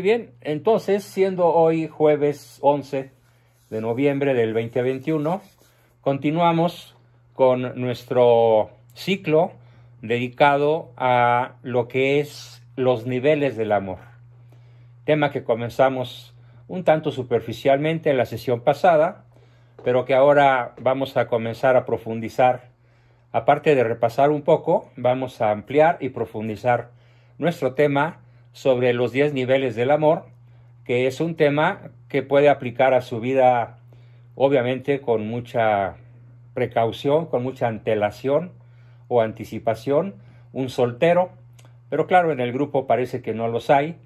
bien, entonces, siendo hoy jueves 11 de noviembre del 2021, continuamos con nuestro ciclo dedicado a lo que es los niveles del amor. Tema que comenzamos un tanto superficialmente en la sesión pasada, pero que ahora vamos a comenzar a profundizar. Aparte de repasar un poco, vamos a ampliar y profundizar nuestro tema sobre los 10 niveles del amor, que es un tema que puede aplicar a su vida, obviamente, con mucha precaución, con mucha antelación o anticipación, un soltero, pero claro, en el grupo parece que no los hay,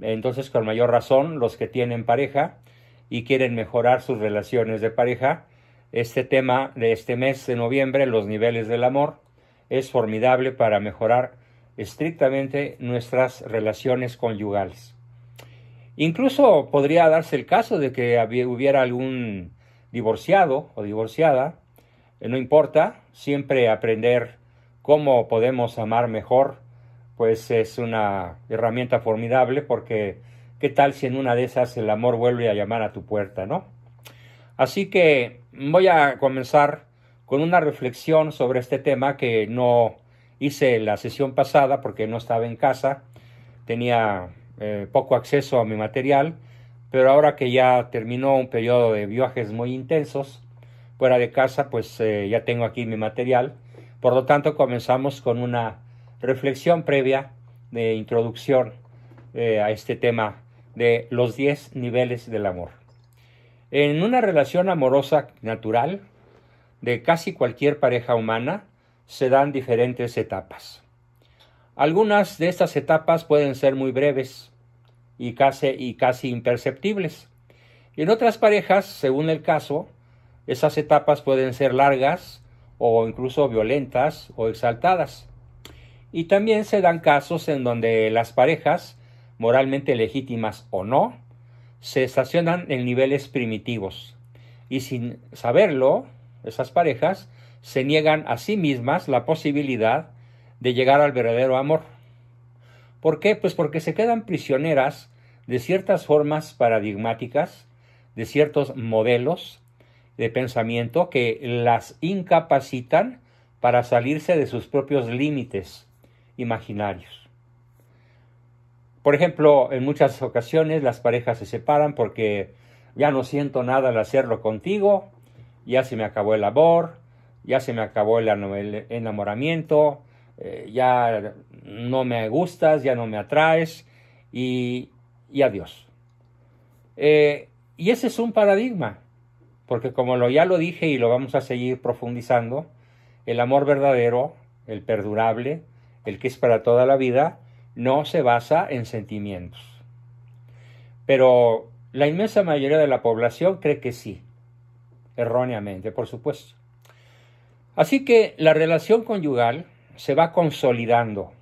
entonces con mayor razón los que tienen pareja y quieren mejorar sus relaciones de pareja, este tema de este mes de noviembre, los niveles del amor, es formidable para mejorar estrictamente nuestras relaciones conyugales. Incluso podría darse el caso de que hubiera algún divorciado o divorciada, eh, no importa, siempre aprender cómo podemos amar mejor, pues es una herramienta formidable porque qué tal si en una de esas el amor vuelve a llamar a tu puerta, ¿no? Así que voy a comenzar con una reflexión sobre este tema que no hice la sesión pasada porque no estaba en casa, tenía eh, poco acceso a mi material, pero ahora que ya terminó un periodo de viajes muy intensos fuera de casa, pues eh, ya tengo aquí mi material. Por lo tanto, comenzamos con una reflexión previa de introducción eh, a este tema de los 10 niveles del amor. En una relación amorosa natural de casi cualquier pareja humana, se dan diferentes etapas. Algunas de estas etapas pueden ser muy breves y casi, imperceptibles. Y en otras parejas, según el caso, esas etapas pueden ser largas o incluso violentas o exaltadas. Y también se dan casos en donde las parejas, moralmente legítimas o no, se estacionan en niveles primitivos. Y sin saberlo, esas parejas se niegan a sí mismas la posibilidad de llegar al verdadero amor. ¿Por qué? Pues porque se quedan prisioneras de ciertas formas paradigmáticas, de ciertos modelos de pensamiento que las incapacitan para salirse de sus propios límites imaginarios. Por ejemplo, en muchas ocasiones las parejas se separan porque ya no siento nada al hacerlo contigo, ya se me acabó el amor, ya se me acabó el enamoramiento, eh, ya no me gustas, ya no me atraes y, adiós. Eh, y ese es un paradigma, porque como lo, ya lo dije y lo vamos a seguir profundizando, el amor verdadero, el perdurable, el que es para toda la vida, no se basa en sentimientos. Pero la inmensa mayoría de la población cree que sí, erróneamente, por supuesto. Así que la relación conyugal se va consolidando.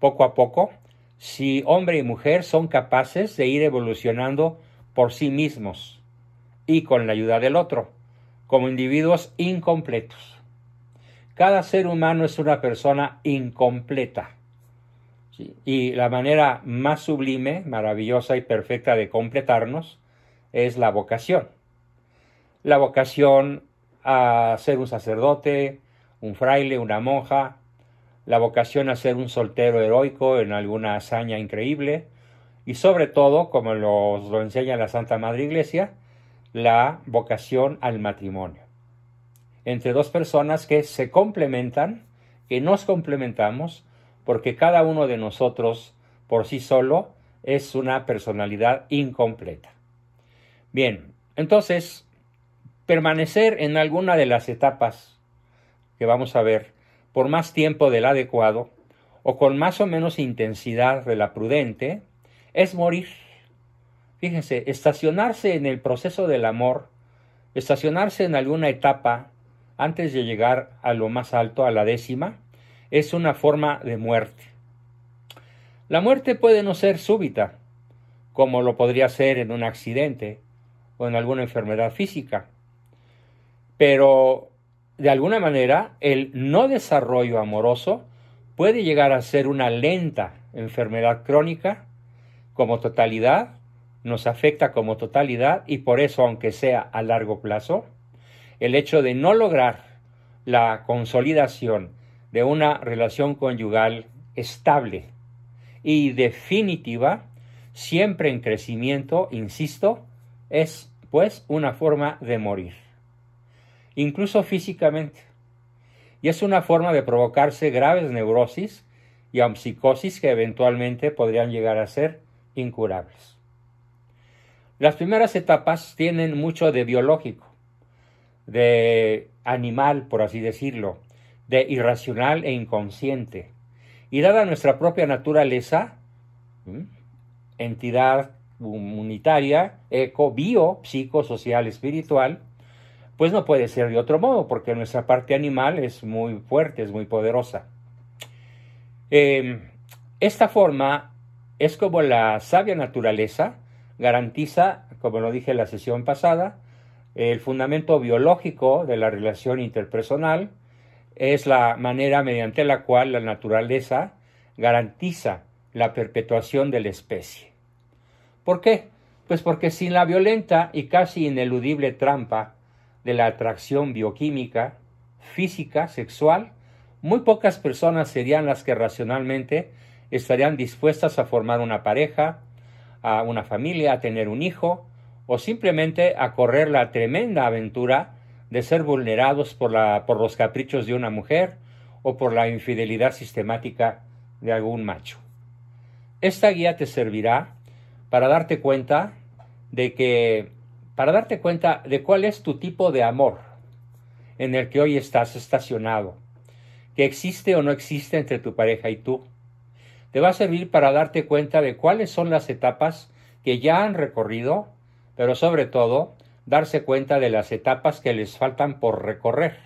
Poco a poco, si hombre y mujer son capaces de ir evolucionando por sí mismos y con la ayuda del otro, como individuos incompletos. Cada ser humano es una persona incompleta. Y la manera más sublime, maravillosa y perfecta de completarnos es la vocación. La vocación a ser un sacerdote, un fraile, una monja, la vocación a ser un soltero heroico en alguna hazaña increíble y sobre todo, como nos lo enseña la Santa Madre Iglesia, la vocación al matrimonio. Entre dos personas que se complementan, que nos complementamos, porque cada uno de nosotros por sí solo es una personalidad incompleta. Bien, entonces permanecer en alguna de las etapas que vamos a ver por más tiempo del adecuado o con más o menos intensidad de la prudente, es morir. Fíjense, estacionarse en el proceso del amor, estacionarse en alguna etapa antes de llegar a lo más alto, a la décima, es una forma de muerte. La muerte puede no ser súbita, como lo podría ser en un accidente o en alguna enfermedad física, pero de alguna manera el no desarrollo amoroso puede llegar a ser una lenta enfermedad crónica como totalidad, nos afecta como totalidad y por eso, aunque sea a largo plazo, el hecho de no lograr la consolidación de una relación conyugal estable y definitiva, siempre en crecimiento, insisto, es pues una forma de morir incluso físicamente. Y es una forma de provocarse graves neurosis y psicosis que eventualmente podrían llegar a ser incurables. Las primeras etapas tienen mucho de biológico, de animal, por así decirlo, de irracional e inconsciente. Y dada nuestra propia naturaleza, entidad unitaria eco, bio, social, espiritual, pues no puede ser de otro modo, porque nuestra parte animal es muy fuerte, es muy poderosa. Em, esta forma es como la sabia naturaleza garantiza, como lo dije en la sesión pasada, el fundamento biológico de la relación interpersonal, es la manera mediante la cual la naturaleza garantiza la perpetuación de la especie. ¿Por qué? Pues porque sin la violenta y casi ineludible trampa de la atracción bioquímica, física, sexual, muy pocas personas serían las que racionalmente estarían dispuestas a formar una pareja, a una familia, a tener un hijo, o simplemente a correr la tremenda aventura de ser vulnerados por, la, por los caprichos de una mujer o por la infidelidad sistemática de algún macho. Esta guía te servirá para darte cuenta de que para darte cuenta de cuál es tu tipo de amor en el que hoy estás estacionado, que existe o no existe entre tu pareja y tú. Te va a servir para darte cuenta de cuáles son las etapas que ya han recorrido, pero sobre todo darse cuenta de las etapas que les faltan por recorrer.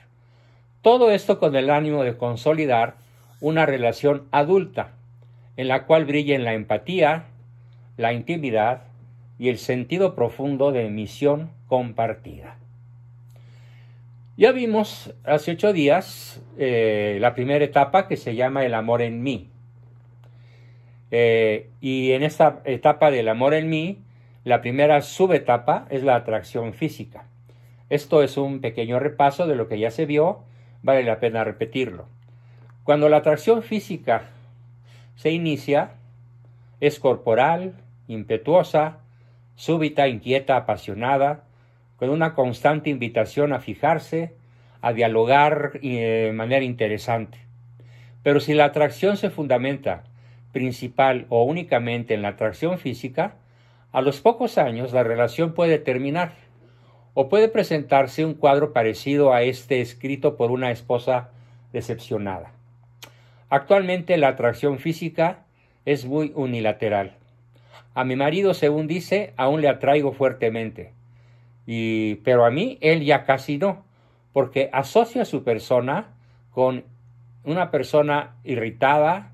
Todo esto con el ánimo de consolidar una relación adulta, en la cual brillen la empatía, la intimidad, y el sentido profundo de misión compartida. Ya vimos hace ocho días eh, la primera etapa que se llama el amor en mí. Eh, y en esta etapa del amor en mí, la primera subetapa es la atracción física. Esto es un pequeño repaso de lo que ya se vio, vale la pena repetirlo. Cuando la atracción física se inicia, es corporal, impetuosa, súbita, inquieta, apasionada, con una constante invitación a fijarse, a dialogar eh, de manera interesante. Pero si la atracción se fundamenta principal o únicamente en la atracción física, a los pocos años la relación puede terminar o puede presentarse un cuadro parecido a este escrito por una esposa decepcionada. Actualmente la atracción física es muy unilateral a mi marido, según dice, aún le atraigo fuertemente. Y, pero a mí, él ya casi no, porque asocia a su persona con una persona irritada,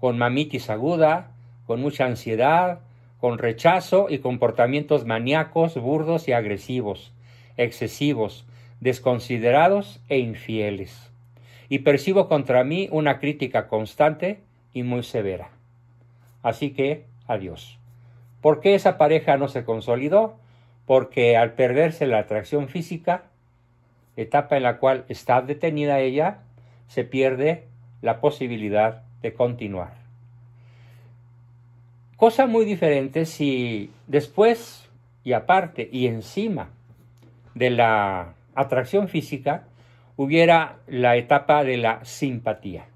con mamitis aguda, con mucha ansiedad, con rechazo y comportamientos maníacos, burdos y agresivos, excesivos, desconsiderados e infieles. Y percibo contra mí una crítica constante y muy severa. Así que, adiós. ¿Por qué esa pareja no se consolidó? Porque al perderse la atracción física, etapa en la cual está detenida ella, se pierde la posibilidad de continuar. Cosa muy diferente si después y aparte y encima de la atracción física hubiera la etapa de la simpatía.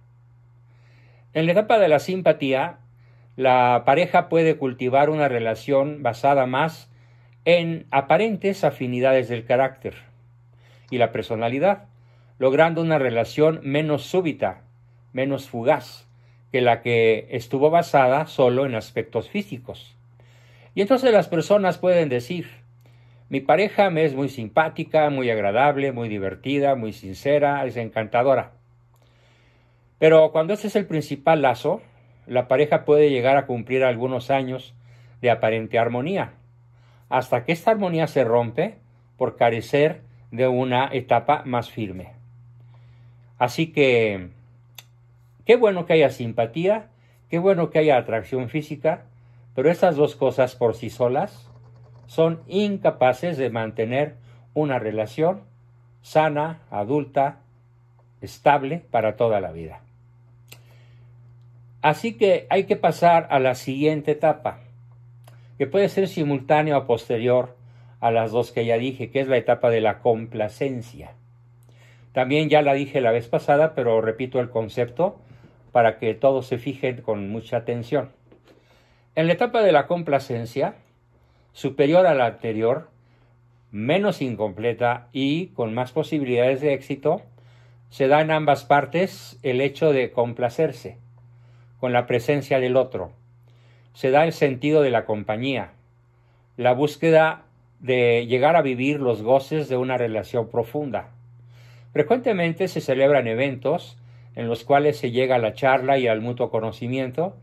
En la etapa de la simpatía la pareja puede cultivar una relación basada más en aparentes afinidades del carácter y la personalidad, logrando una relación menos súbita, menos fugaz, que la que estuvo basada solo en aspectos físicos. Y entonces las personas pueden decir, mi pareja me es muy simpática, muy agradable, muy divertida, muy sincera, es encantadora. Pero cuando ese es el principal lazo, la pareja puede llegar a cumplir algunos años de aparente armonía, hasta que esta armonía se rompe por carecer de una etapa más firme. Así que, qué bueno que haya simpatía, qué bueno que haya atracción física, pero estas dos cosas por sí solas son incapaces de mantener una relación sana, adulta, estable para toda la vida. Así que hay que pasar a la siguiente etapa, que puede ser simultánea o posterior a las dos que ya dije, que es la etapa de la complacencia. También ya la dije la vez pasada, pero repito el concepto para que todos se fijen con mucha atención. En la etapa de la complacencia, superior a la anterior, menos incompleta y con más posibilidades de éxito, se da en ambas partes el hecho de complacerse con la presencia del otro. Se da el sentido de la compañía, la búsqueda de llegar a vivir los goces de una relación profunda. Frecuentemente se celebran eventos en los cuales se llega a la charla y al mutuo conocimiento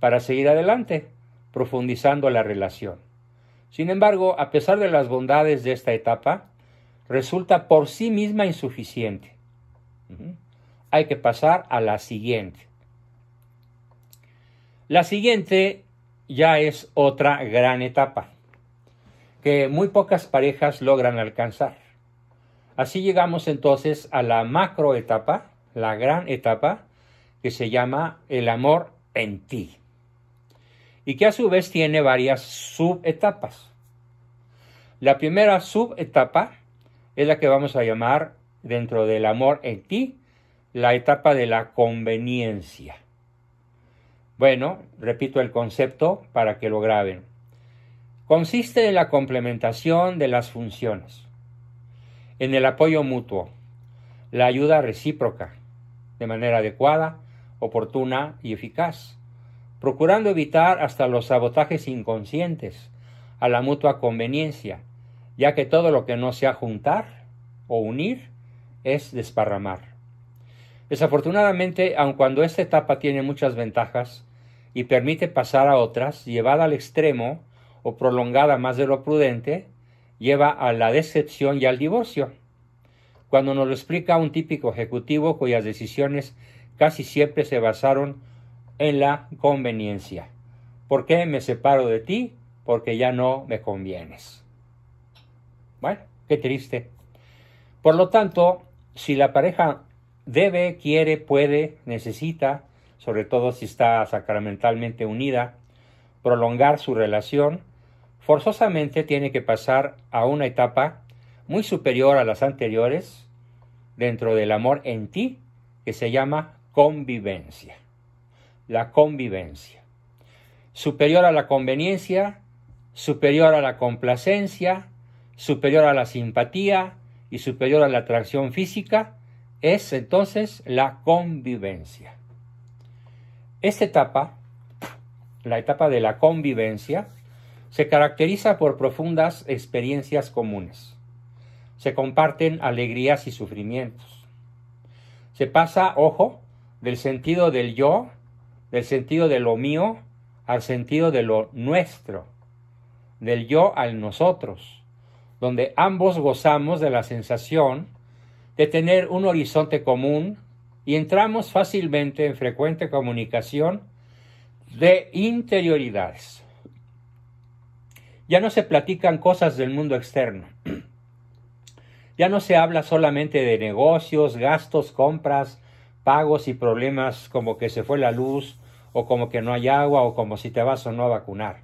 para seguir adelante, profundizando la relación. Sin embargo, a pesar de las bondades de esta etapa, resulta por sí misma insuficiente. Hay que pasar a la siguiente. La siguiente ya es otra gran etapa que muy pocas parejas logran alcanzar. Así llegamos entonces a la macro etapa, la gran etapa, que se llama el amor en ti y que a su vez tiene varias subetapas. La primera subetapa es la que vamos a llamar dentro del amor en ti la etapa de la conveniencia. Bueno, repito el concepto para que lo graben. Consiste en la complementación de las funciones, en el apoyo mutuo, la ayuda recíproca, de manera adecuada, oportuna y eficaz, procurando evitar hasta los sabotajes inconscientes a la mutua conveniencia, ya que todo lo que no sea juntar o unir es desparramar. Desafortunadamente, aun cuando esta etapa tiene muchas ventajas, y permite pasar a otras, llevada al extremo o prolongada más de lo prudente, lleva a la decepción y al divorcio. Cuando nos lo explica un típico ejecutivo cuyas decisiones casi siempre se basaron en la conveniencia. ¿Por qué me separo de ti? Porque ya no me convienes. Bueno, qué triste. Por lo tanto, si la pareja debe, quiere, puede, necesita sobre todo si está sacramentalmente unida, prolongar su relación, forzosamente tiene que pasar a una etapa muy superior a las anteriores dentro del amor en ti que se llama convivencia. La convivencia. Superior a la conveniencia, superior a la complacencia, superior a la simpatía y superior a la atracción física, es entonces la convivencia. Esta etapa, la etapa de la convivencia, se caracteriza por profundas experiencias comunes. Se comparten alegrías y sufrimientos. Se pasa, ojo, del sentido del yo, del sentido de lo mío, al sentido de lo nuestro, del yo al nosotros, donde ambos gozamos de la sensación de tener un horizonte común y entramos fácilmente en frecuente comunicación de interioridades. Ya no se platican cosas del mundo externo. Ya no se habla solamente de negocios, gastos, compras, pagos y problemas como que se fue la luz o como que no hay agua o como si te vas o no a vacunar.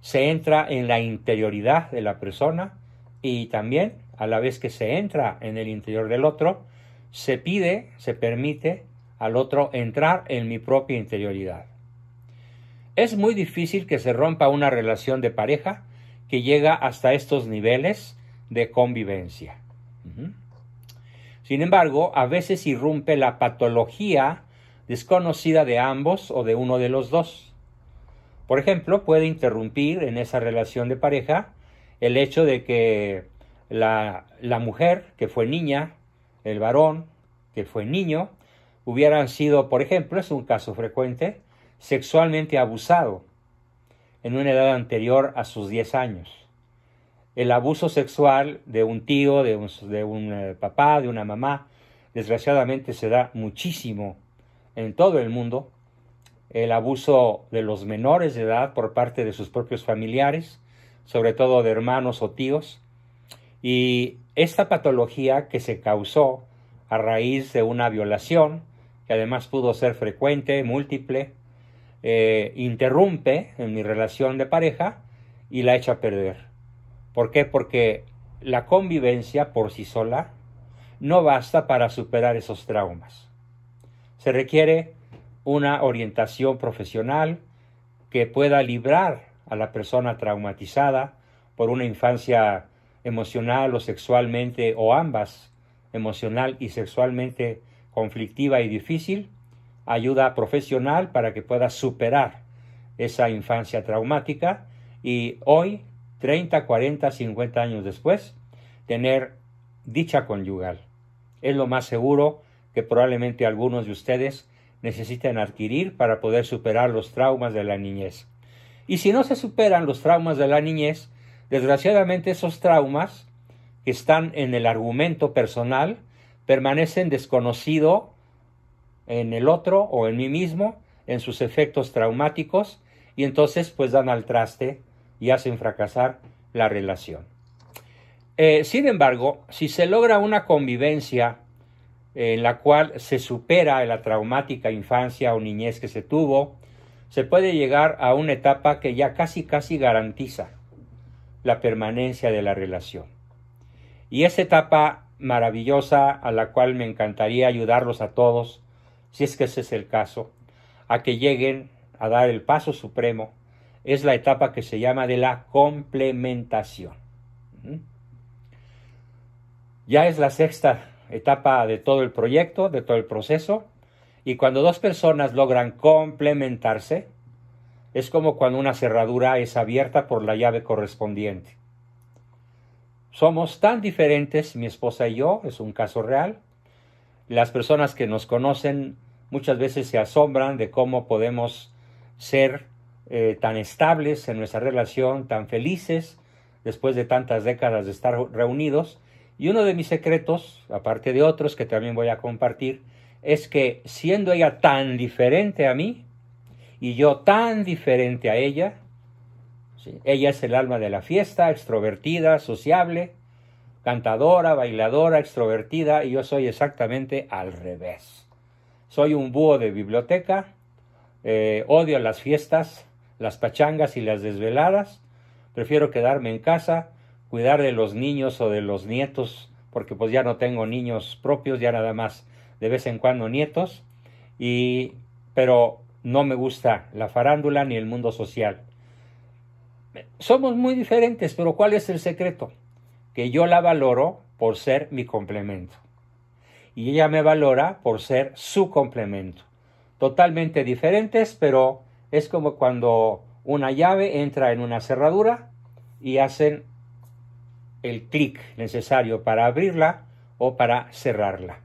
Se entra en la interioridad de la persona y también a la vez que se entra en el interior del otro, se pide, se permite al otro entrar en mi propia interioridad. Es muy difícil que se rompa una relación de pareja que llega hasta estos niveles de convivencia. Sin embargo, a veces irrumpe la patología desconocida de ambos o de uno de los dos. Por ejemplo, puede interrumpir en esa relación de pareja el hecho de que la, mujer, que fue niña, el varón, que fue niño, hubieran sido, por ejemplo, es un caso frecuente, sexualmente abusado en una edad anterior a sus 10 años. El abuso sexual de un tío, de un, de un eh, papá, de una mamá, desgraciadamente se da muchísimo en todo el mundo. El abuso de los menores de edad por parte de sus propios familiares, sobre todo de hermanos o tíos. Y esta patología que se causó a raíz de una violación, que además pudo ser frecuente, múltiple, eh, interrumpe en mi relación de pareja y la echa a perder. ¿Por qué? Porque la convivencia por sí sola no basta para superar esos traumas. Se requiere una orientación profesional que pueda librar a la persona traumatizada por una infancia emocional o sexualmente o ambas, emocional y sexualmente conflictiva y difícil, ayuda profesional para que pueda superar esa infancia traumática y hoy, 30, 40, 50 años después, tener dicha conyugal. Es lo más seguro que probablemente algunos de ustedes necesiten adquirir para poder superar los traumas de la niñez. Y si no se superan los traumas de la niñez, Desgraciadamente esos traumas que están en el argumento personal permanecen desconocidos en el otro o en mí mismo, en sus efectos traumáticos, y entonces pues dan al traste y hacen fracasar la relación. Eh, sin embargo, si se logra una convivencia en la cual se supera la traumática infancia o niñez que se tuvo, se puede llegar a una etapa que ya casi casi garantiza la permanencia de la relación. Y esa etapa maravillosa a la cual me encantaría ayudarlos a todos, si es que ese es el caso, a que lleguen a dar el paso supremo, es la etapa que se llama de la complementación. ¿Mm? Ya es la sexta etapa de todo el proyecto, de todo el proceso, y cuando dos personas logran complementarse, es como cuando una cerradura es abierta por la llave correspondiente. Somos tan diferentes, mi esposa y yo, es un caso real. Las personas que nos conocen muchas veces se asombran de cómo podemos ser eh, tan estables en nuestra relación, tan felices, después de tantas décadas de estar reunidos. Y uno de mis secretos, aparte de otros que también voy a compartir, es que siendo ella tan diferente a mí, y yo tan diferente a ella. Ella es el alma de la fiesta, extrovertida, sociable, cantadora, bailadora, extrovertida, y yo soy exactamente al revés. Soy un búho de biblioteca, eh, odio las fiestas, las pachangas y las desveladas, prefiero quedarme en casa, cuidar de los niños o de los nietos, porque pues ya no tengo niños propios, ya nada más de vez en cuando nietos, y pero no me gusta la farándula ni el mundo social. Somos muy diferentes, pero ¿cuál es el secreto? Que yo la valoro por ser mi complemento. Y ella me valora por ser su complemento. Totalmente diferentes, pero es como cuando una llave entra en una cerradura y hacen el clic necesario para abrirla o para cerrarla.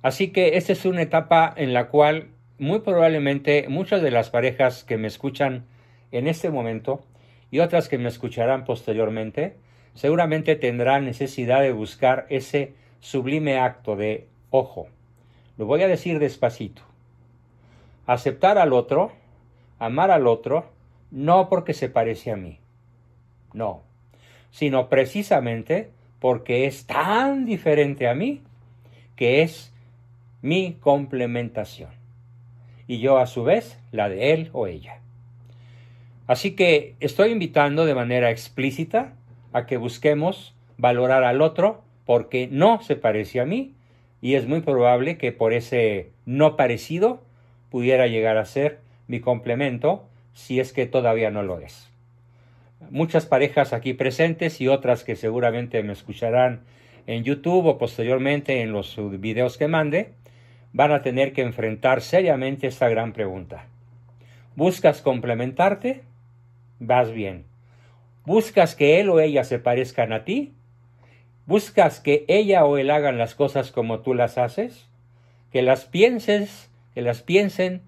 Así que esta es una etapa en la cual muy probablemente muchas de las parejas que me escuchan en este momento y otras que me escucharán posteriormente, seguramente tendrán necesidad de buscar ese sublime acto de ojo. Lo voy a decir despacito. Aceptar al otro, amar al otro, no porque se parece a mí, no, sino precisamente porque es tan diferente a mí que es mi complementación y yo a su vez la de él o ella. Así que estoy invitando de manera explícita a que busquemos valorar al otro porque no se parece a mí y es muy probable que por ese no parecido pudiera llegar a ser mi complemento si es que todavía no lo es. Muchas parejas aquí presentes y otras que seguramente me escucharán en YouTube o posteriormente en los videos que mande, van a tener que enfrentar seriamente esta gran pregunta. ¿Buscas complementarte? Vas bien. ¿Buscas que él o ella se parezcan a ti? ¿Buscas que ella o él hagan las cosas como tú las haces? Que las pienses, que las piensen,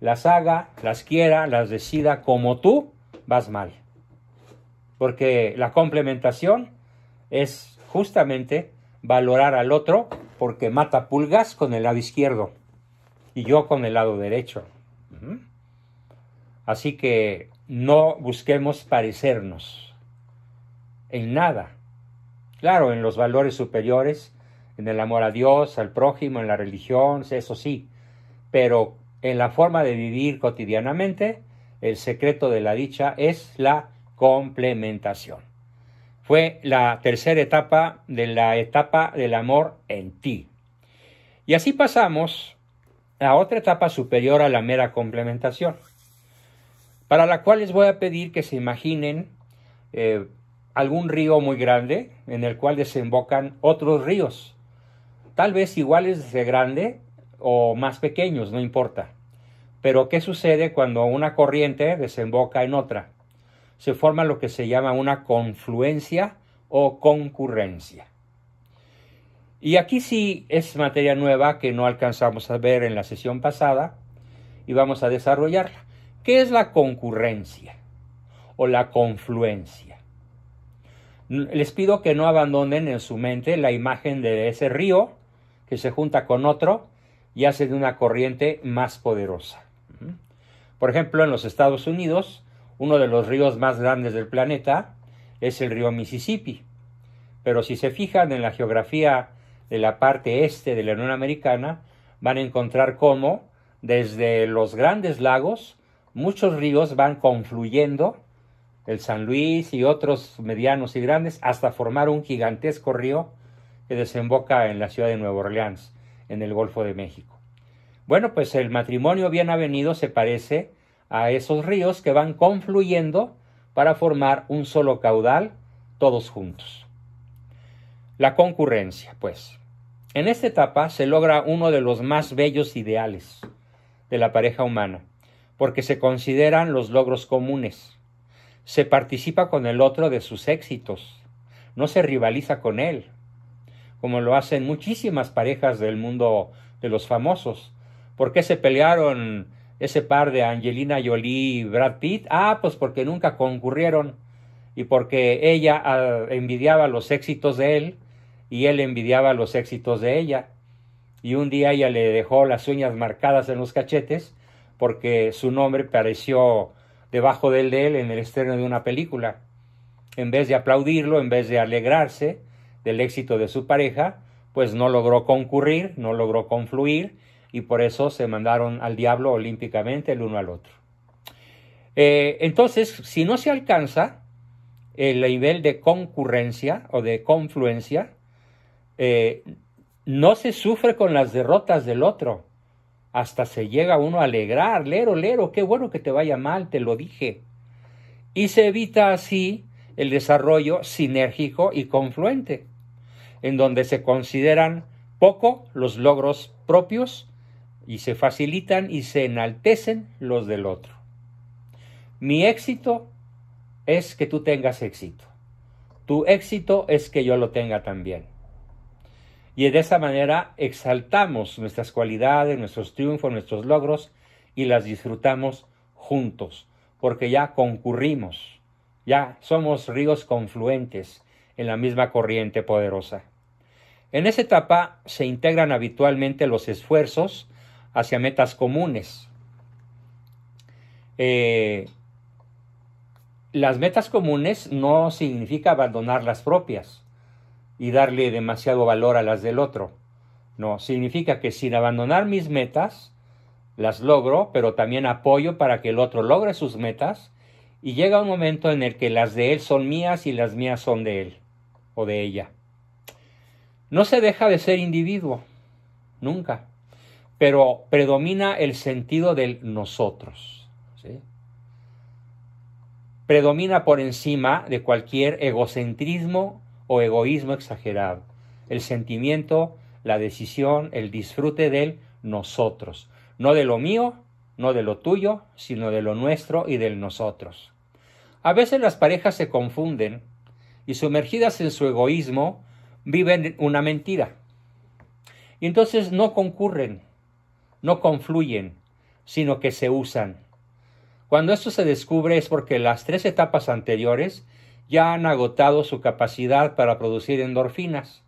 las haga, las quiera, las decida como tú, vas mal. Porque la complementación es justamente valorar al otro porque mata pulgas con el lado izquierdo y yo con el lado derecho. Así que no busquemos parecernos en nada. Claro, en los valores superiores, en el amor a Dios, al prójimo, en la religión, eso sí, pero en la forma de vivir cotidianamente, el secreto de la dicha es la complementación. Fue la tercera etapa de la etapa del amor en ti. Y así pasamos a otra etapa superior a la mera complementación, para la cual les voy a pedir que se imaginen eh, algún río muy grande en el cual desembocan otros ríos, tal vez iguales de grande o más pequeños, no importa. Pero ¿qué sucede cuando una corriente desemboca en otra? se forma lo que se llama una confluencia o concurrencia. Y aquí sí es materia nueva que no alcanzamos a ver en la sesión pasada y vamos a desarrollarla. ¿Qué es la concurrencia o la confluencia? Les pido que no abandonen en su mente la imagen de ese río que se junta con otro y hace de una corriente más poderosa. Por ejemplo, en los Estados Unidos uno de los ríos más grandes del planeta es el río Mississippi. Pero si se fijan en la geografía de la parte este de la Unión Americana, van a encontrar cómo desde los grandes lagos muchos ríos van confluyendo, el San Luis y otros medianos y grandes, hasta formar un gigantesco río que desemboca en la ciudad de Nueva Orleans, en el Golfo de México. Bueno, pues el matrimonio bien avenido se parece a esos ríos que van confluyendo para formar un solo caudal todos juntos. La concurrencia, pues. En esta etapa se logra uno de los más bellos ideales de la pareja humana, porque se consideran los logros comunes. Se participa con el otro de sus éxitos, no se rivaliza con él, como lo hacen muchísimas parejas del mundo de los famosos. porque se pelearon ese par de Angelina Jolie y Brad Pitt? Ah, pues porque nunca concurrieron y porque ella ah, envidiaba los éxitos de él y él envidiaba los éxitos de ella. Y un día ella le dejó las uñas marcadas en los cachetes porque su nombre apareció debajo del de él en el estreno de una película. En vez de aplaudirlo, en vez de alegrarse del éxito de su pareja, pues no logró concurrir, no logró confluir y por eso se mandaron al diablo olímpicamente el uno al otro. Eh, entonces, si no se alcanza el nivel de concurrencia o de confluencia, eh, no se sufre con las derrotas del otro. Hasta se llega uno a alegrar, lero, lero, qué bueno que te vaya mal, te lo dije. Y se evita así el desarrollo sinérgico y confluente, en donde se consideran poco los logros propios y se facilitan y se enaltecen los del otro. Mi éxito es que tú tengas éxito. Tu éxito es que yo lo tenga también. Y de esa manera exaltamos nuestras cualidades, nuestros triunfos, nuestros logros y las disfrutamos juntos, porque ya concurrimos, ya somos ríos confluentes en la misma corriente poderosa. En esa etapa se integran habitualmente los esfuerzos hacia metas comunes. Eh, las metas comunes no significa abandonar las propias y darle demasiado valor a las del otro. No, significa que sin abandonar mis metas, las logro, pero también apoyo para que el otro logre sus metas y llega un momento en el que las de él son mías y las mías son de él o de ella. No se deja de ser individuo, nunca pero predomina el sentido del nosotros. Predomina por encima de cualquier egocentrismo o egoísmo exagerado. El sentimiento, la decisión, el disfrute del nosotros. No de lo mío, no de lo tuyo, sino de lo nuestro y del nosotros. A veces las parejas se confunden y sumergidas en su egoísmo viven una mentira. Y entonces no concurren no confluyen, sino que se usan. Cuando esto se descubre es porque las tres etapas anteriores ya han agotado su capacidad para producir endorfinas,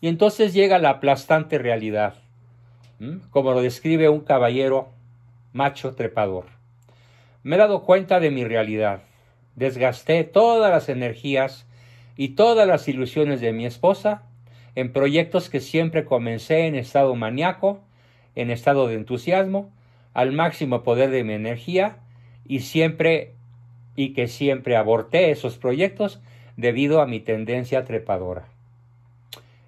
y entonces llega la aplastante realidad, como lo describe un caballero macho trepador. Me he dado cuenta de mi realidad. Desgasté todas las energías y todas las ilusiones de mi esposa en proyectos que siempre comencé en estado maníaco en estado de entusiasmo, al máximo poder de mi energía y siempre y que siempre aborté esos proyectos debido a mi tendencia trepadora.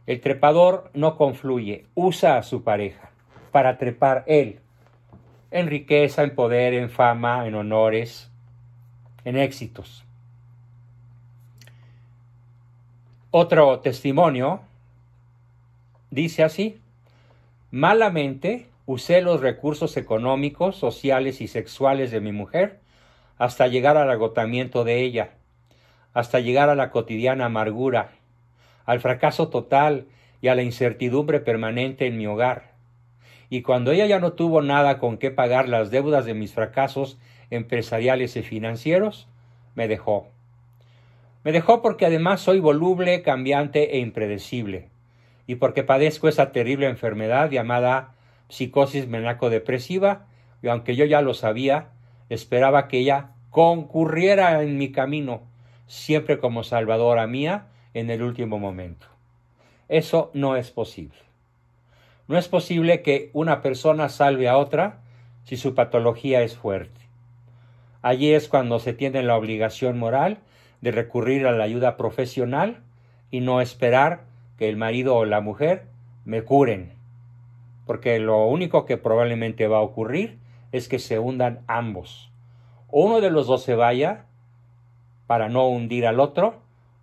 El trepador no confluye, usa a su pareja para trepar él, en riqueza, en poder, en fama, en honores, en éxitos. Otro testimonio dice así, Malamente usé los recursos económicos, sociales y sexuales de mi mujer hasta llegar al agotamiento de ella, hasta llegar a la cotidiana amargura, al fracaso total y a la incertidumbre permanente en mi hogar. Y cuando ella ya no tuvo nada con qué pagar las deudas de mis fracasos empresariales y financieros, me dejó. Me dejó porque además soy voluble, cambiante e impredecible y porque padezco esa terrible enfermedad llamada psicosis menacodepresiva, y aunque yo ya lo sabía, esperaba que ella concurriera en mi camino, siempre como salvadora mía en el último momento. Eso no es posible. No es posible que una persona salve a otra si su patología es fuerte. Allí es cuando se tiene la obligación moral de recurrir a la ayuda profesional y no esperar que el marido o la mujer me curen, porque lo único que probablemente va a ocurrir es que se hundan ambos. Uno de los dos se vaya para no hundir al otro,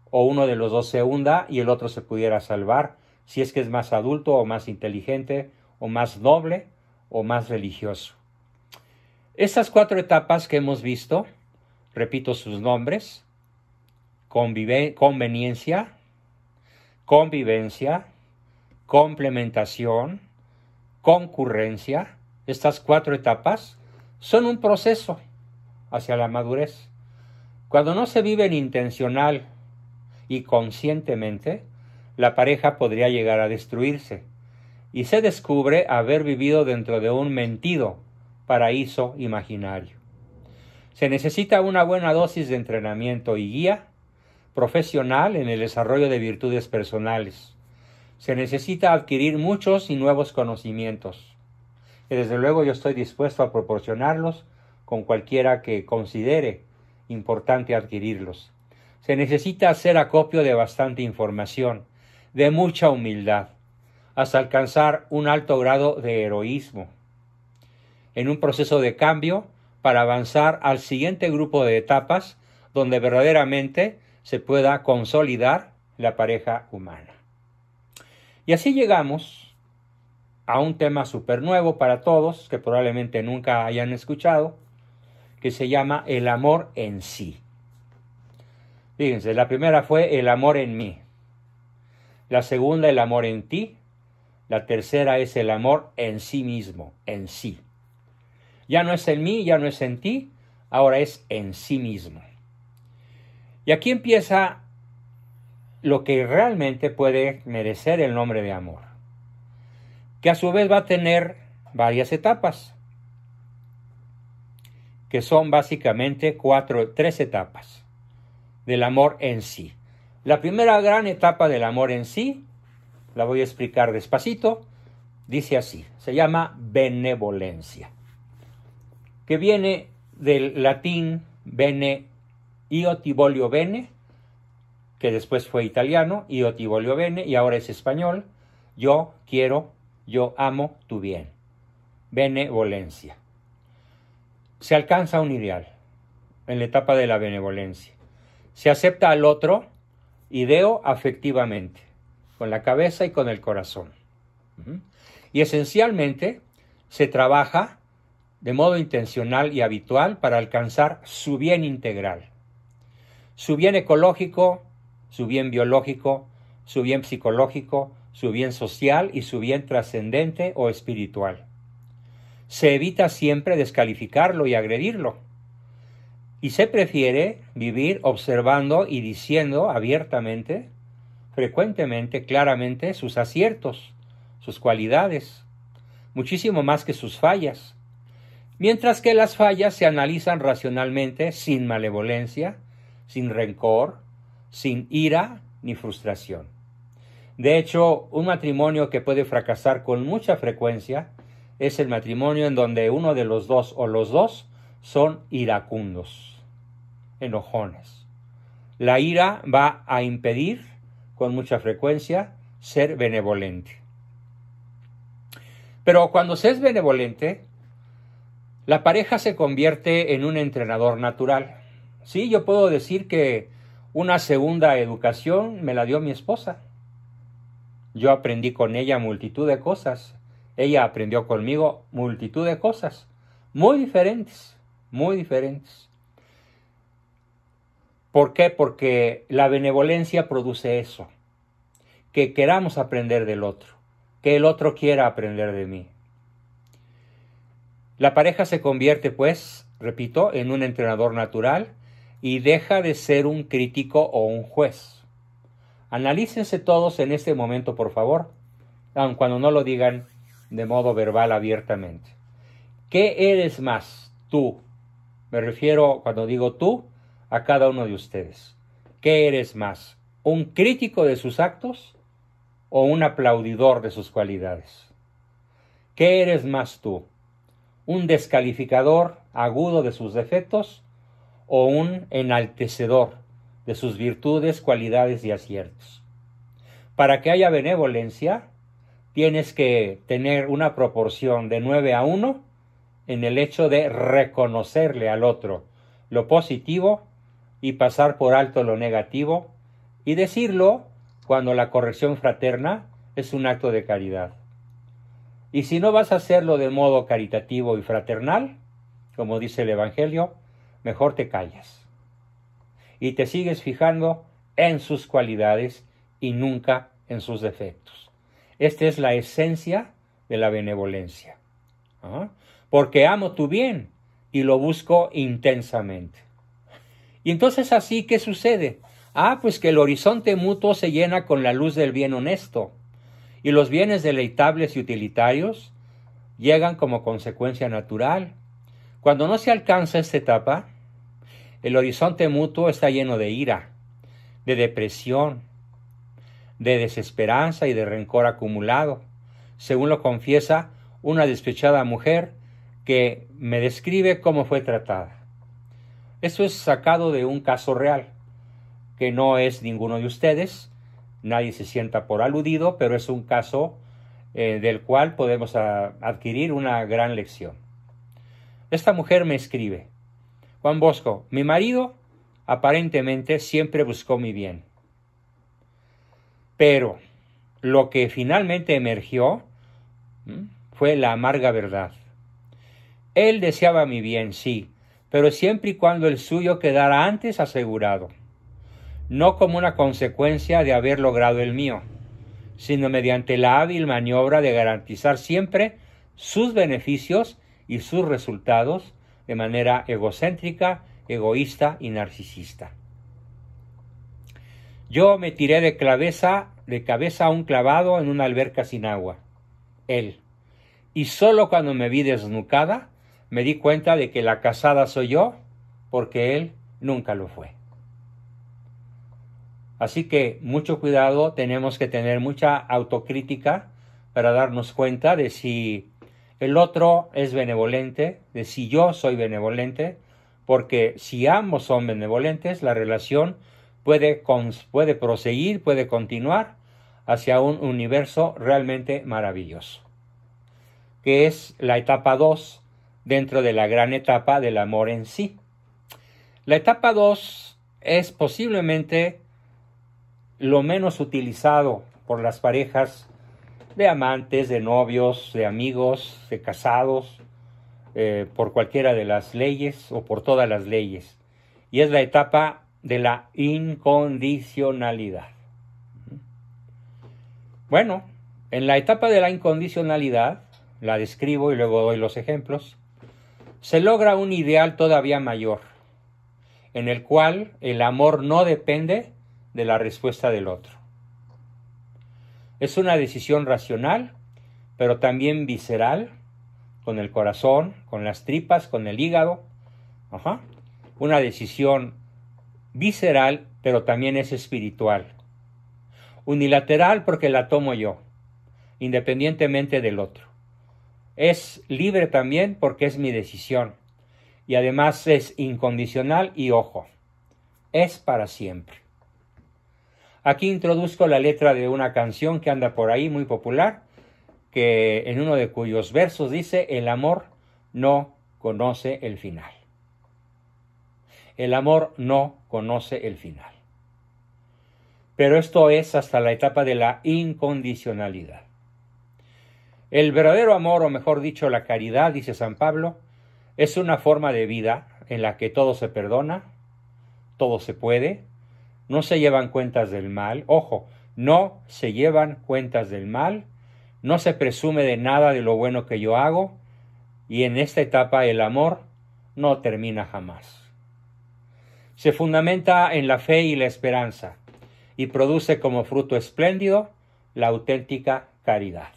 o uno de los dos se hunda y el otro se pudiera salvar, si es que es más adulto o más inteligente, o más noble, o más religioso. Estas cuatro etapas que hemos visto, repito sus nombres, conveniencia, convivencia, complementación, concurrencia, estas cuatro etapas son un proceso hacia la madurez. Cuando no se viven intencional y conscientemente, la pareja podría llegar a destruirse y se descubre haber vivido dentro de un mentido paraíso imaginario. Se necesita una buena dosis de entrenamiento y guía profesional en el desarrollo de virtudes personales. Se necesita adquirir muchos y nuevos conocimientos. Y desde luego yo estoy dispuesto a proporcionarlos con cualquiera que considere importante adquirirlos. Se necesita hacer acopio de bastante información, de mucha humildad, hasta alcanzar un alto grado de heroísmo. En un proceso de cambio, para avanzar al siguiente grupo de etapas, donde verdaderamente se pueda consolidar la pareja humana. Y así llegamos a un tema súper nuevo para todos, que probablemente nunca hayan escuchado, que se llama el amor en sí. Fíjense, la primera fue el amor en mí, la segunda el amor en ti, la tercera es el amor en sí mismo, en sí. Ya no es en mí, ya no es en ti, ahora es en sí mismo. Y aquí empieza lo que realmente puede merecer el nombre de amor, que a su vez va a tener varias etapas, que son básicamente cuatro, tres etapas del amor en sí. La primera gran etapa del amor en sí, la voy a explicar despacito, dice así, se llama benevolencia, que viene del latín bene Io Tibolio Bene, que después fue italiano, Io Tibolio Bene, y ahora es español, yo quiero, yo amo tu bien. Benevolencia. Se alcanza un ideal en la etapa de la benevolencia. Se acepta al otro, ideo afectivamente, con la cabeza y con el corazón. Y esencialmente se trabaja de modo intencional y habitual para alcanzar su bien integral su bien ecológico, su bien biológico, su bien psicológico, su bien social y su bien trascendente o espiritual. Se evita siempre descalificarlo y agredirlo. Y se prefiere vivir observando y diciendo abiertamente, frecuentemente, claramente, sus aciertos, sus cualidades, muchísimo más que sus fallas. Mientras que las fallas se analizan racionalmente, sin malevolencia, sin rencor, sin ira ni frustración. De hecho, un matrimonio que puede fracasar con mucha frecuencia es el matrimonio en donde uno de los dos o los dos son iracundos, enojones. La ira va a impedir con mucha frecuencia ser benevolente. Pero cuando se es benevolente, la pareja se convierte en un entrenador natural. Sí, yo puedo decir que una segunda educación me la dio mi esposa. Yo aprendí con ella multitud de cosas. Ella aprendió conmigo multitud de cosas. Muy diferentes, muy diferentes. ¿Por qué? Porque la benevolencia produce eso. Que queramos aprender del otro. Que el otro quiera aprender de mí. La pareja se convierte, pues, repito, en un entrenador natural y deja de ser un crítico o un juez. Analícense todos en este momento, por favor, aun cuando no lo digan de modo verbal abiertamente. ¿Qué eres más tú? Me refiero cuando digo tú a cada uno de ustedes. ¿Qué eres más? ¿Un crítico de sus actos o un aplaudidor de sus cualidades? ¿Qué eres más tú? ¿Un descalificador agudo de sus defectos o un enaltecedor de sus virtudes, cualidades y aciertos. Para que haya benevolencia, tienes que tener una proporción de 9 a 1 en el hecho de reconocerle al otro lo positivo y pasar por alto lo negativo y decirlo cuando la corrección fraterna es un acto de caridad. Y si no vas a hacerlo de modo caritativo y fraternal, como dice el Evangelio, mejor te callas. Y te sigues fijando en sus cualidades y nunca en sus defectos. Esta es la esencia de la benevolencia. ¿ah? Porque amo tu bien y lo busco intensamente. Y entonces así, ¿qué sucede? Ah, pues que el horizonte mutuo se llena con la luz del bien honesto y los bienes deleitables y utilitarios llegan como consecuencia natural. Cuando no se alcanza esta etapa, el horizonte mutuo está lleno de ira, de depresión, de desesperanza y de rencor acumulado, según lo confiesa una despechada mujer que me describe cómo fue tratada. Esto es sacado de un caso real, que no es ninguno de ustedes, nadie se sienta por aludido, pero es un caso eh, del cual podemos ah, adquirir una gran lección. Esta mujer me escribe, Juan Bosco, mi marido aparentemente siempre buscó mi bien. Pero lo que finalmente emergió fue la amarga verdad. Él deseaba mi bien, sí, pero siempre y cuando el suyo quedara antes asegurado, no como una consecuencia de haber logrado el mío, sino mediante la hábil maniobra de garantizar siempre sus beneficios y sus resultados de manera egocéntrica, egoísta y narcisista. Yo me tiré de, cabeza, de cabeza a un clavado en una alberca sin agua. Él. Y solo cuando me vi desnucada, me di cuenta de que la casada soy yo, porque él nunca lo fue. Así que mucho cuidado, tenemos que tener mucha autocrítica para darnos cuenta de si el otro es benevolente, de si yo soy benevolente, porque si ambos son benevolentes, la relación puede, puede proseguir, puede continuar hacia un universo realmente maravilloso, que es la etapa 2 dentro de la gran etapa del amor en sí. La etapa 2 es posiblemente lo menos utilizado por las parejas de amantes, de novios, de amigos, de casados, eh, por cualquiera de las leyes o por todas las leyes. Y es la etapa de la incondicionalidad. Bueno, en la etapa de la incondicionalidad, la describo y luego doy los ejemplos, se logra un ideal todavía mayor, en el cual el amor no depende de la respuesta del otro. Es una decisión racional, pero también visceral, con el corazón, con las tripas, con el hígado. Una decisión visceral, pero también es espiritual. Unilateral porque la tomo yo, independientemente del otro. Es libre también porque es mi decisión. Y además es incondicional y ojo, es para siempre. Aquí introduzco la letra de una canción que anda por ahí muy popular, que en uno de cuyos versos dice, el amor no conoce el final. El amor no conoce el final. Pero esto es hasta la etapa de la incondicionalidad. El verdadero amor, o mejor dicho, la caridad, dice San Pablo, es una forma de vida en la que todo se perdona, todo se puede, no se llevan cuentas del mal, ojo, no se llevan cuentas del mal, no se presume de nada de lo bueno que yo hago, y en esta etapa el amor no termina jamás. Se fundamenta en la fe y la esperanza, y produce como fruto espléndido la auténtica caridad.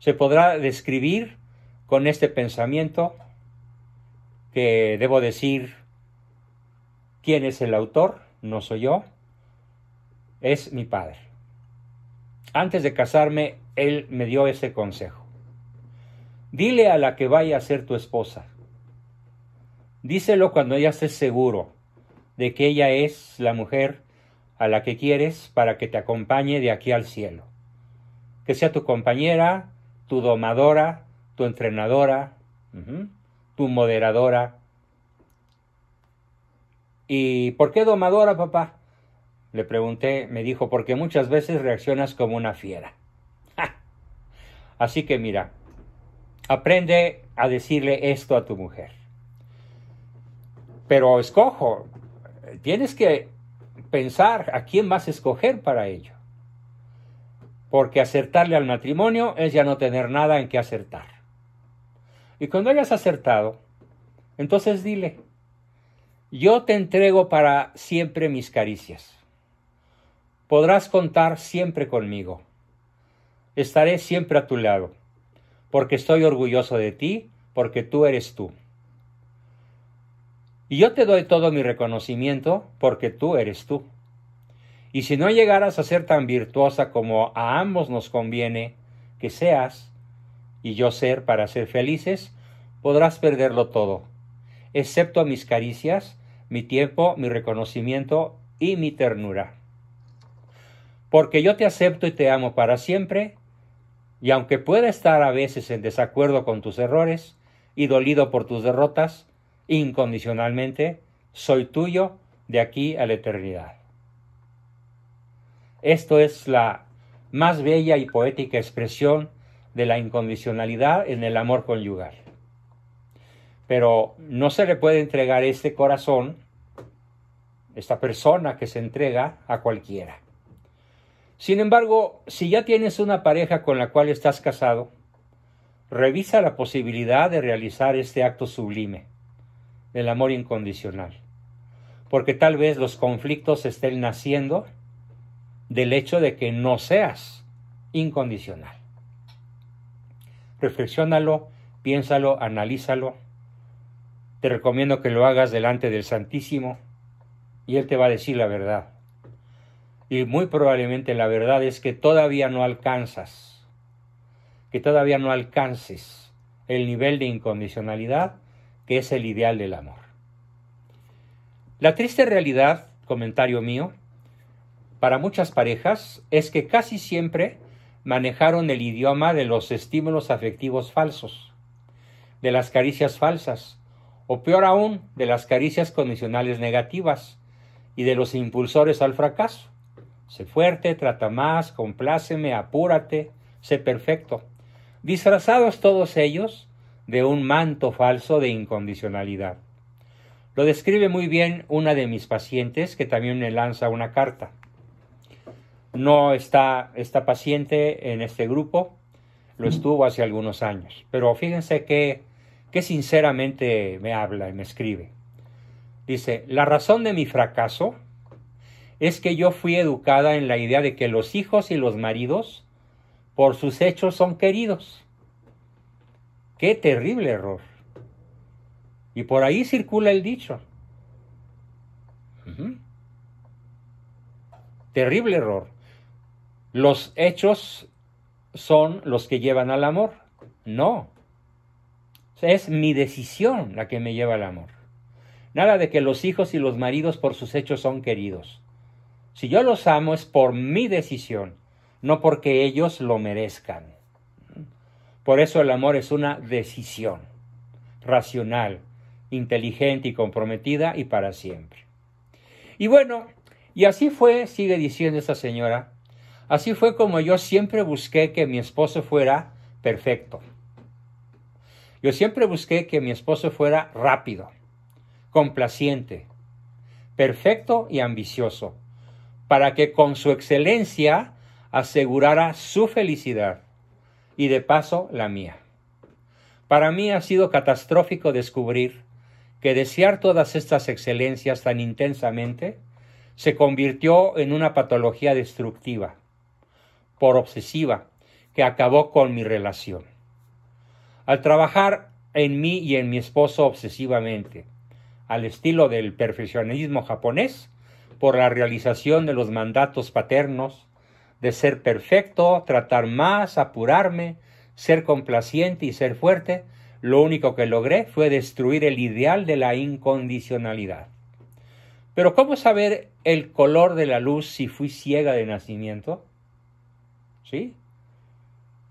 Se podrá describir con este pensamiento que debo decir ¿Quién es el autor? No soy yo, es mi padre. Antes de casarme, él me dio ese consejo. Dile a la que vaya a ser tu esposa. Díselo cuando ya estés seguro de que ella es la mujer a la que quieres para que te acompañe de aquí al cielo. Que sea tu compañera, tu domadora, tu entrenadora, tu moderadora, ¿Y por qué domadora, papá? Le pregunté, me dijo, porque muchas veces reaccionas como una fiera. Así que mira, aprende a decirle esto a tu mujer. Pero escojo, tienes que pensar a quién vas a escoger para ello. Porque acertarle al matrimonio es ya no tener nada en qué acertar. Y cuando hayas acertado, entonces dile, yo te entrego para siempre mis caricias. Podrás contar siempre conmigo. Estaré siempre a tu lado, porque estoy orgulloso de ti, porque tú eres tú. Y yo te doy todo mi reconocimiento, porque tú eres tú. Y si no llegaras a ser tan virtuosa como a ambos nos conviene que seas, y yo ser para ser felices, podrás perderlo todo, excepto mis caricias, mi tiempo, mi reconocimiento y mi ternura. Porque yo te acepto y te amo para siempre, y aunque pueda estar a veces en desacuerdo con tus errores y dolido por tus derrotas, incondicionalmente soy tuyo de aquí a la eternidad. Esto es la más bella y poética expresión de la incondicionalidad en el amor conyugal pero no se le puede entregar este corazón, esta persona que se entrega a cualquiera. Sin embargo, si ya tienes una pareja con la cual estás casado, revisa la posibilidad de realizar este acto sublime del amor incondicional, porque tal vez los conflictos estén naciendo del hecho de que no seas incondicional. Reflexiónalo, piénsalo, analízalo te recomiendo que lo hagas delante del Santísimo y Él te va a decir la verdad. Y muy probablemente la verdad es que todavía no alcanzas, que todavía no alcances el nivel de incondicionalidad que es el ideal del amor. La triste realidad, comentario mío, para muchas parejas es que casi siempre manejaron el idioma de los estímulos afectivos falsos, de las caricias falsas, o peor aún, de las caricias condicionales negativas y de los impulsores al fracaso. Sé fuerte, trata más, compláceme, apúrate, sé perfecto. Disfrazados todos ellos de un manto falso de incondicionalidad. Lo describe muy bien una de mis pacientes que también me lanza una carta. No está esta paciente en este grupo, lo estuvo hace algunos años, pero fíjense que que sinceramente me habla y me escribe. Dice, la razón de mi fracaso es que yo fui educada en la idea de que los hijos y los maridos por sus hechos son queridos. Qué terrible error. Y por ahí circula el dicho. Terrible error. Los hechos son los que llevan al amor. No, es mi decisión la que me lleva al amor. Nada de que los hijos y los maridos por sus hechos son queridos. Si yo los amo es por mi decisión, no porque ellos lo merezcan. Por eso el amor es una decisión racional, inteligente y comprometida y para siempre. Y bueno, y así fue, sigue diciendo esta señora, así fue como yo siempre busqué que mi esposo fuera perfecto. Yo siempre busqué que mi esposo fuera rápido, complaciente, perfecto y ambicioso, para que con su excelencia asegurara su felicidad y de paso la mía. Para mí ha sido catastrófico descubrir que desear todas estas excelencias tan intensamente se convirtió en una patología destructiva, por obsesiva, que acabó con mi relación al trabajar en mí y en mi esposo obsesivamente, al estilo del perfeccionismo japonés, por la realización de los mandatos paternos, de ser perfecto, tratar más, apurarme, ser complaciente y ser fuerte, lo único que logré fue destruir el ideal de la incondicionalidad. Pero ¿cómo saber el color de la luz si fui ciega de nacimiento? ¿Sí?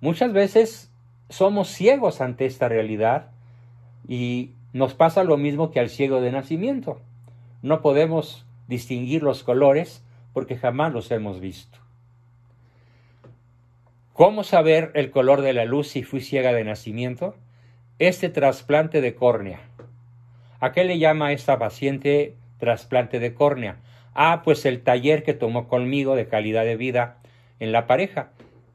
Muchas veces somos ciegos ante esta realidad y nos pasa lo mismo que al ciego de nacimiento. No podemos distinguir los colores porque jamás los hemos visto. ¿Cómo saber el color de la luz si fui ciega de nacimiento? Este trasplante de córnea. ¿A qué le llama esta paciente trasplante de córnea? Ah, pues el taller que tomó conmigo de calidad de vida en la pareja.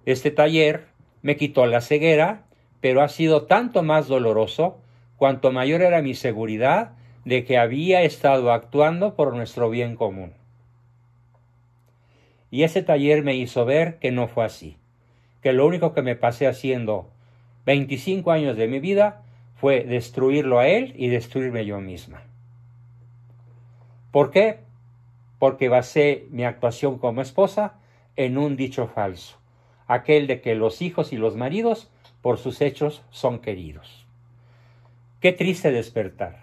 Este taller me quitó la ceguera, pero ha sido tanto más doloroso cuanto mayor era mi seguridad de que había estado actuando por nuestro bien común. Y ese taller me hizo ver que no fue así, que lo único que me pasé haciendo 25 años de mi vida fue destruirlo a él y destruirme yo misma. ¿Por qué? Porque basé mi actuación como esposa en un dicho falso aquel de que los hijos y los maridos por sus hechos son queridos. Qué triste despertar.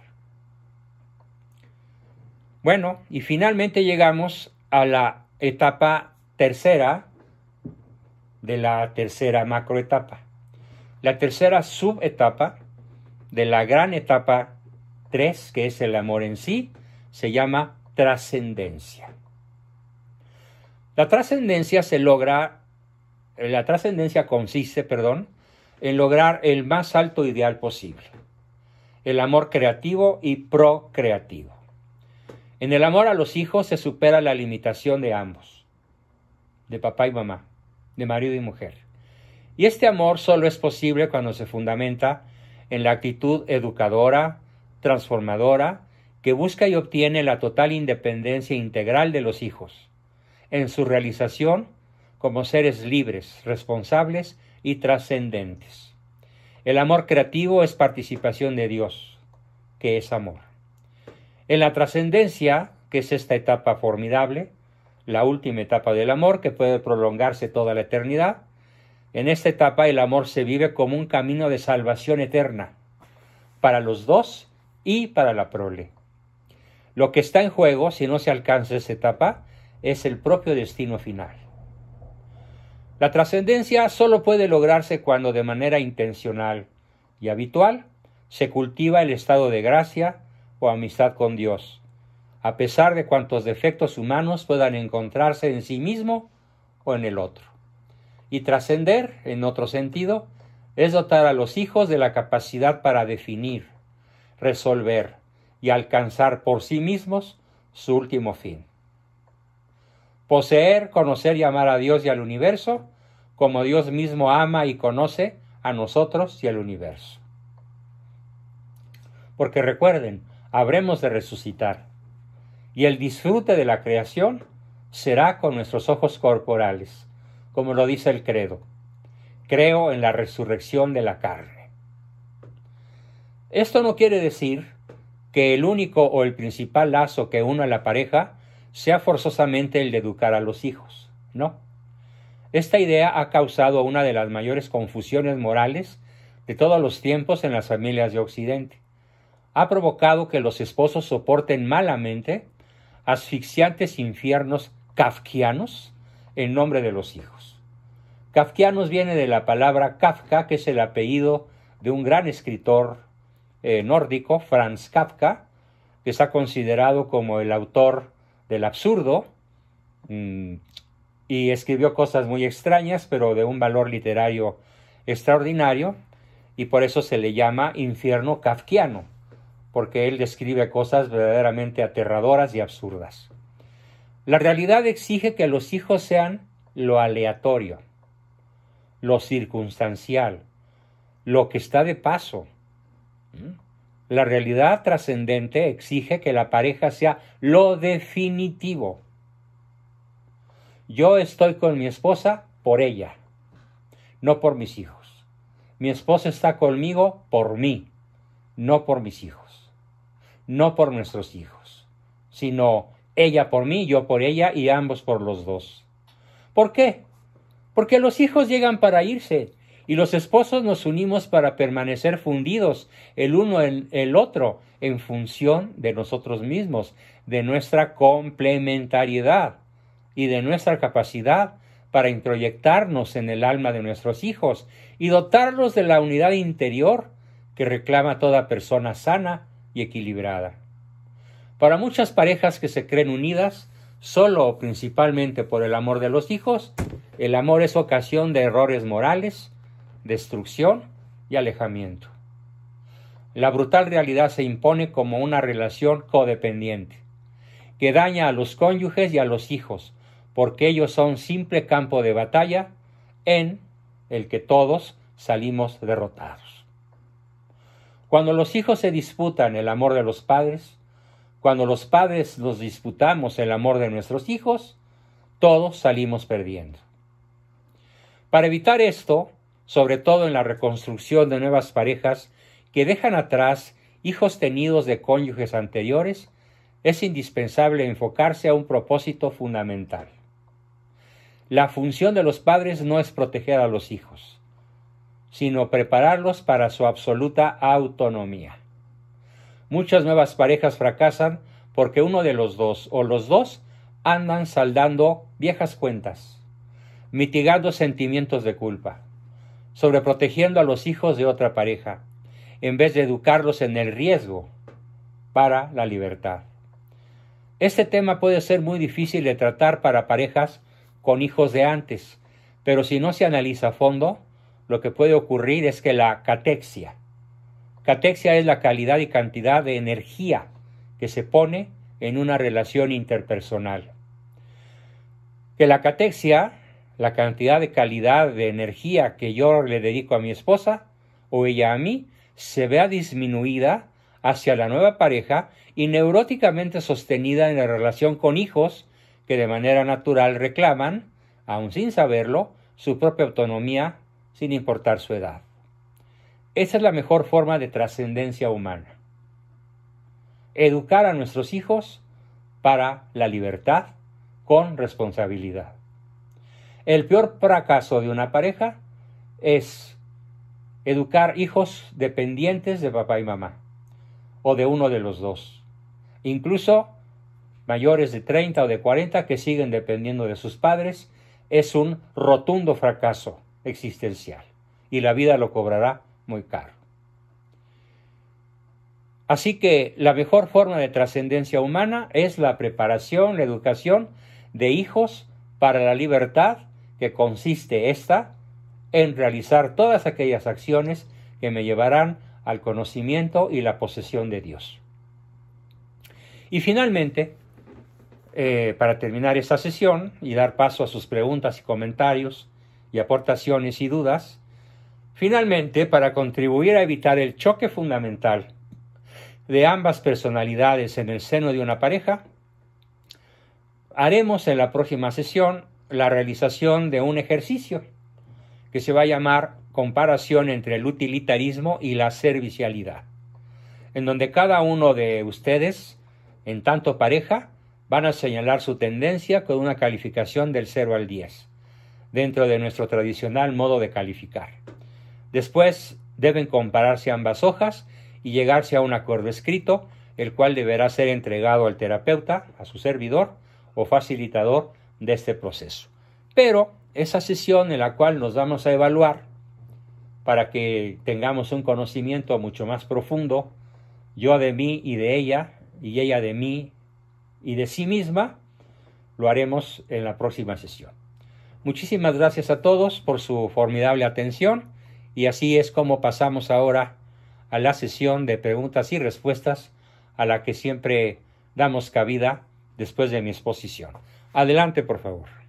Bueno, y finalmente llegamos a la etapa tercera de la tercera macroetapa. La tercera subetapa de la gran etapa 3, que es el amor en sí, se llama trascendencia. La trascendencia se logra la trascendencia consiste, perdón, en lograr el más alto ideal posible, el amor creativo y procreativo. En el amor a los hijos se supera la limitación de ambos, de papá y mamá, de marido y mujer. Y este amor solo es posible cuando se fundamenta en la actitud educadora, transformadora, que busca y obtiene la total independencia integral de los hijos, en su realización como seres libres, responsables y trascendentes. El amor creativo es participación de Dios, que es amor. En la trascendencia, que es esta etapa formidable, la última etapa del amor, que puede prolongarse toda la eternidad, en esta etapa el amor se vive como un camino de salvación eterna, para los dos y para la prole. Lo que está en juego, si no se alcanza esa etapa, es el propio destino final. La trascendencia solo puede lograrse cuando de manera intencional y habitual se cultiva el estado de gracia o amistad con Dios, a pesar de cuantos defectos humanos puedan encontrarse en sí mismo o en el otro. Y trascender, en otro sentido, es dotar a los hijos de la capacidad para definir, resolver y alcanzar por sí mismos su último fin poseer, conocer y amar a Dios y al universo, como Dios mismo ama y conoce a nosotros y al universo. Porque recuerden, habremos de resucitar, y el disfrute de la creación será con nuestros ojos corporales, como lo dice el credo. Creo en la resurrección de la carne. Esto no quiere decir que el único o el principal lazo que une a la pareja sea forzosamente el de educar a los hijos. No. Esta idea ha causado una de las mayores confusiones morales de todos los tiempos en las familias de Occidente. Ha provocado que los esposos soporten malamente asfixiantes infiernos kafkianos en nombre de los hijos. Kafkianos viene de la palabra Kafka, que es el apellido de un gran escritor eh, nórdico, Franz Kafka, que ha considerado como el autor del absurdo mm, y escribió cosas muy extrañas, pero de un valor literario extraordinario, y por eso se le llama infierno kafkiano, porque él describe cosas verdaderamente aterradoras y absurdas. La realidad exige que los hijos sean lo aleatorio, lo circunstancial, lo que está de paso. La realidad trascendente exige que la pareja sea lo definitivo. Yo estoy con mi esposa por ella, no por mis hijos. Mi esposa está conmigo por mí, no por mis hijos, no por nuestros hijos, sino ella por mí, yo por ella y ambos por los dos. ¿Por qué? Porque los hijos llegan para irse y los esposos nos unimos para permanecer fundidos el uno en el otro en función de nosotros mismos, de nuestra complementariedad y de nuestra capacidad para introyectarnos en el alma de nuestros hijos y dotarlos de la unidad interior que reclama toda persona sana y equilibrada. Para muchas parejas que se creen unidas, solo o principalmente por el amor de los hijos, el amor es ocasión de errores morales, destrucción y alejamiento. La brutal realidad se impone como una relación codependiente, que daña a los cónyuges y a los hijos, porque ellos son simple campo de batalla en el que todos salimos derrotados. Cuando los hijos se disputan el amor de los padres, cuando los padres los disputamos el amor de nuestros hijos, todos salimos perdiendo. Para evitar esto, sobre todo en la reconstrucción de nuevas parejas que dejan atrás hijos tenidos de cónyuges anteriores, es indispensable enfocarse a un propósito fundamental. La función de los padres no es proteger a los hijos, sino prepararlos para su absoluta autonomía. Muchas nuevas parejas fracasan porque uno de los dos o los dos andan saldando viejas cuentas, mitigando sentimientos de culpa sobreprotegiendo a los hijos de otra pareja, en vez de educarlos en el riesgo para la libertad. Este tema puede ser muy difícil de tratar para parejas con hijos de antes, pero si no se analiza a fondo, lo que puede ocurrir es que la catexia, catexia es la calidad y cantidad de energía que se pone en una relación interpersonal. Que la catexia la cantidad de calidad de energía que yo le dedico a mi esposa o ella a mí se vea disminuida hacia la nueva pareja y neuróticamente sostenida en la relación con hijos que de manera natural reclaman, aún sin saberlo, su propia autonomía sin importar su edad. Esa es la mejor forma de trascendencia humana. Educar a nuestros hijos para la libertad con responsabilidad. El peor fracaso de una pareja es educar hijos dependientes de papá y mamá, o de uno de los dos. Incluso mayores de 30 o de 40 que siguen dependiendo de sus padres, es un rotundo fracaso existencial y la vida lo cobrará muy caro. Así que la mejor forma de trascendencia humana es la preparación, la educación de hijos para la libertad que consiste esta, en realizar todas aquellas acciones que me llevarán al conocimiento y la posesión de Dios. Y finalmente, eh, para terminar esta sesión y dar paso a sus preguntas y comentarios y aportaciones y dudas, finalmente, para contribuir a evitar el choque fundamental de ambas personalidades en el seno de una pareja, haremos en la próxima sesión la realización de un ejercicio que se va a llamar comparación entre el utilitarismo y la servicialidad, en donde cada uno de ustedes, en tanto pareja, van a señalar su tendencia con una calificación del 0 al 10, dentro de nuestro tradicional modo de calificar. Después deben compararse ambas hojas y llegarse a un acuerdo escrito, el cual deberá ser entregado al terapeuta, a su servidor o facilitador, de este proceso. Pero esa sesión en la cual nos vamos a evaluar para que tengamos un conocimiento mucho más profundo, yo de mí y de ella, y ella de mí y de sí misma, lo haremos en la próxima sesión. Muchísimas gracias a todos por su formidable atención y así es como pasamos ahora a la sesión de preguntas y respuestas a la que siempre damos cabida después de mi exposición. Adelante, por favor.